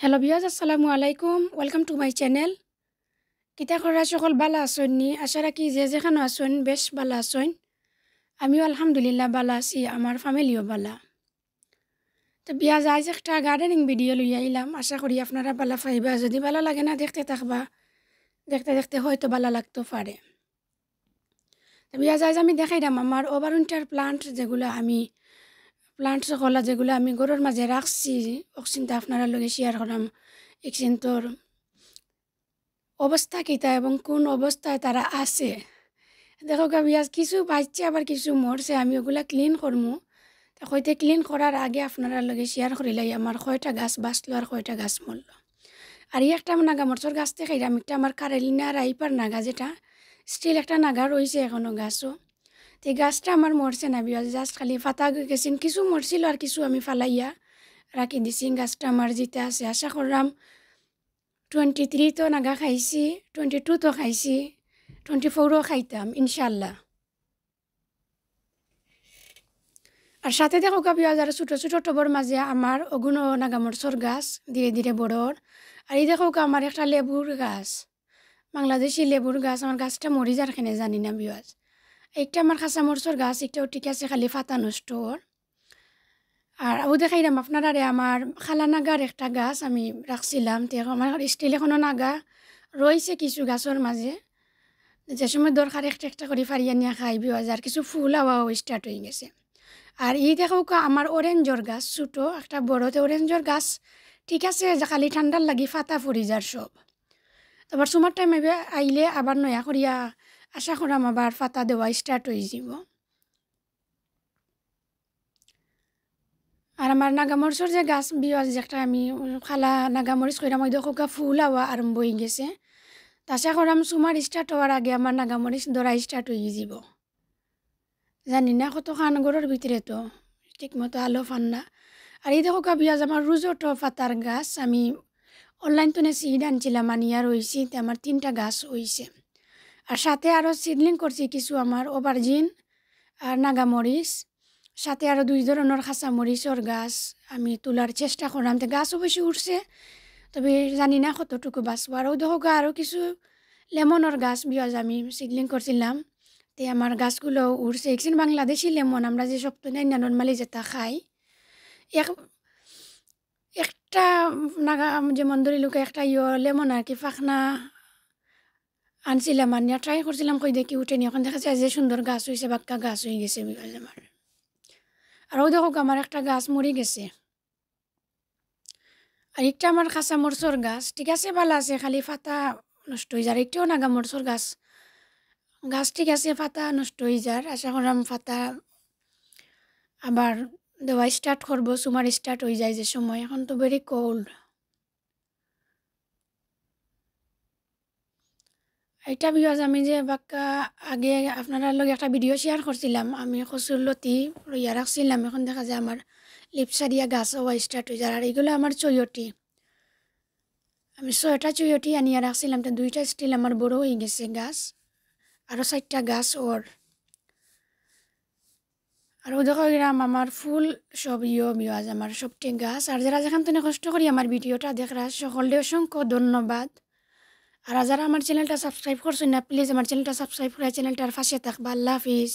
hello ভিয়াজ আসসালামু আলাইকুম welcome to my channel কিতা খরা সকল বালা আসন নি আশা রাখি যে যেখানে আসন বেশ বালা আসন আমিও আলহামদুলিল্লাহ বালা আছি আমার ফ্যামিলিও বালা তো বিয়াজ আজ একটা গার্ডেনিং ভিডিও লই আইলাম আশা করি আপনারা বালা ফাইবা যদি বালা লাগে না দেখতে থাকবা দেখতে দেখতে হয়তো বালা লাগতেও পারে তো বিয়াজ আজ আমি দেখাইলাম আমার ওভারউন্টার প্লান্ট যেগুলো আমি প্লান্ট সকলা যেগুলো আমি গরুর মাঝে রাখছি অক্সিনটা আপনারা লগে শেয়ার করাম এক্সিনটোর অবস্থা কীটা এবং কোন অবস্থায় তারা আছে দেখো গাবিয়াজ কিছু বাঁচছে আবার কিছু মরছে আমি ওগুলা ক্লিন করমু তা হইতে ক্লিন করার আগে আপনারা লগে শেয়ার করিলাই আমার কয়টা গাছ বাঁচলো আর কয়টা গাছ মরল আর এই একটা নাগা মরচর গাছ থেকে একটা আমার কারেলিনার আইপার নাগা যেটা স্টিল একটা নাগা রয়েছে এখনও গাছও তে গাছটা আমার মরছে না বিকজ জাস্ট খালি ফাতা গেছেন কিছু মরছিল আর কিছু আমি ফালাইয়া রাখি দিছি গাছটা আমার যেটা আছে আশা করলাম টুৱেণ্টি থ্ৰীতো নাগা খাইছি টুৱেণ্টি টুতো খাইছি টুৱেণ্টি ফ'ৰো খাইতাম ইনশাল্লাহ আর সাথে দেখো কাপিয়া যারা ছোটো ছোটো টবর মাঝে আমার অগুণ নাগামরসর গাছ ধীরে ধীরে বড়র আর এই দেখো আমার একটা লেবুর গাছ বাংলাদেশি লেবুর গাছ আমার গাছটা মরি যার খেনে জানি না বিয়াজ একটা আমার খাঁচা মরচর গাছ এটাও ঠিক আছে খালি ফাতা নষ্ট হর আর আবু দেখাইলাম আপনারা রে আমার খালা নাগার একটা গাছ আমি রাখছিলাম তো আমার স্টিল এখনও নাগা রয়েছে কিছু গাছের মাঝে যে সময় দরকার একটা একটা করে ফারিয়া নিয়ে খাই বিওয়া যায় কিছু ফুল আওয়াও স্টার্ট হয়ে গেছে আর ই দেখো আমার অরেঞ্জর গাছ ছোটো একটা বড়তে অরেঞ্জর গাছ ঠিক আছে খালি ঠান্ডার লাগি ফাতা ফুরি যার সব তারপর সোমার টাইমে আইলে আবার নয়া করিয়া আশা কৰি আমাৰ ফাটা দেওয়া ষ্টাৰ্ট হৈ যাব আর আমার নাগামরিচর যে গাছ বিয়া যে একটা আমি খালা নাগামরিচ করে আমার দোকা ফুল হওয়া আরম্ভ হয়ে গেছে আশা করি আমি সুমার স্টার্ট হওয়ার আগে আমাৰ নাগামৰিচ দৰাই ষ্টাৰ্ট হৈ যাব জানি না কত খান ঘরের ভিতরে তো ঠিক মতো আলো ফান না আর এই দেখা বিয়াজ আমার রুজোটো ফাটাৰ গাছ আমি অনলাইনটো নে চিহি ইদানছিলাম আনিয়া ৰয়েছি আমাৰ তিনটা গাছ হয়েছে আর সাথে আরও সিডলিং করছি কিছু আমার ওভারজিন আর নাগামরিচ সাথে আরও দুই ধরনের খাঁচামরিচর গাছ আমি তোলার চেষ্টা করলাম তো গাছ বেশি উঠছে তবে জানি না কতটুকু বাঁচবো আরও দেখো আরও কিছু লেমনের গাছ বিয়াজ আমি সিডলিং করছিলাম তে আমার গাছগুলো উঠছে একদিন বাংলাদেশি লেমন আমরা যে সপ্তাহে না নর্মালি যেটা খাই এক একটা নাগা যেমন ধরি লোকে একটা ইয় লেমন আর কি ফাঁকনা আনছিলাম আর ট্রাই করছিলাম কই দেখি উঠেনি এখন দেখা যায় যে সুন্দর গাছ হয়েছে বাক্কা গাছ হয়ে গেছে আমার আর ও দেখো আমার একটা গাছ মরি গেছে আর একটা আমার খাসা মরসর গাছ ঠিক আছে ভালো আছে খালি ফাতা নষ্ট হয়ে যায় একটাও নাগা মরসর গাছ গাছ ঠিক আছে ফাতা নষ্ট হয়ে যার আশা করলাম ফাতা আবার দেওয়া স্টার্ট করবো সুমার স্টার্ট হয়ে যায় যে সময় এখন তো ভেরি কোল্ড এটা বিকজ আমি যে বাক্কা আগে আপনারা লগে একটা ভিডিও শেয়ার করছিলাম আমি খসুর লতি রইয়া রাখছিলাম এখন দেখা যায় আমার দিয়া গাছ হওয়া স্টার্ট হয়ে যায় আর এইগুলো আমার চৈয়টি আমি ছয়টা চৈয়টি আনিয়া রাখছিলাম তো দুইটা স্টিল আমার বড় হয়ে গেছে গাছ আরও চারটা গাছ ওর আর ও দেখো এরাম আমার ফুল সব ইয় বিওয়াজ আমার সবটি গাছ আর যারা যেখান থেকে কষ্ট করি আমার ভিডিওটা দেখরা সকলদের অসংখ্য ধন্যবাদ আর যারা আমার চ্যানেলটা সাবস্ক্রাইব করছেন না প্লিজ আমার চ্যানেলটা সাবস্ক্রাইব করে চ্যানেলটার পাশে থাকবা আল্লাহ হাফিজ